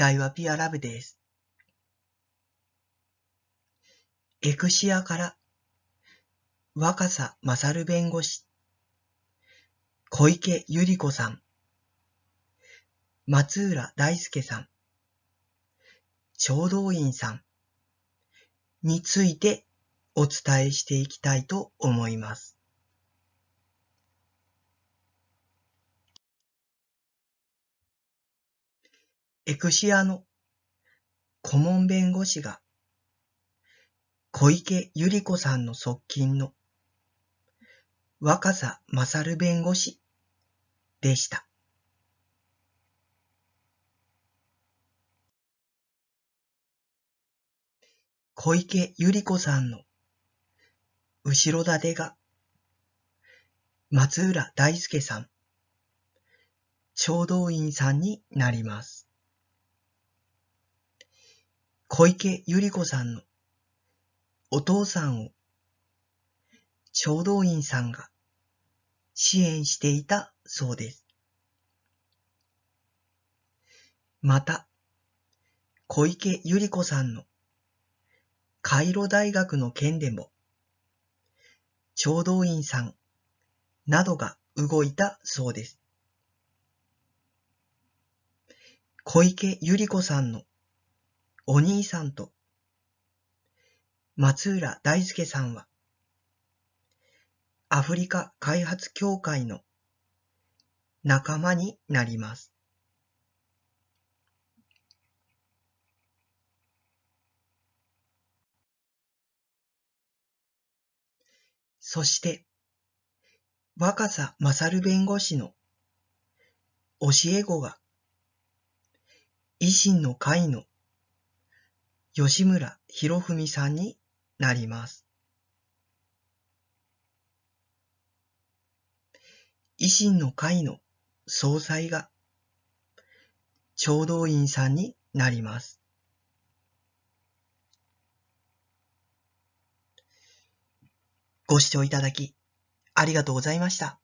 ライはピアラブです。エクシアから、若狭勝弁護士、小池百合子さん、松浦大輔さん、聴導員さんについてお伝えしていきたいと思います。エクシアの顧問弁護士が小池百合子さんの側近の若狭勝弁護士でした。小池百合子さんの後ろ盾が松浦大輔さん、衝動員さんになります。小池百合子さんのお父さんを聴導員さんが支援していたそうです。また、小池百合子さんのカイロ大学の件でも、聴導員さんなどが動いたそうです。小池百合子さんのお兄さんと、松浦大輔さんは、アフリカ開発協会の仲間になります。そして、若狭勝弁護士の教え子が、維新の会の吉村博文さんになります。維新の会の総裁が、聴導員さんになります。ご視聴いただき、ありがとうございました。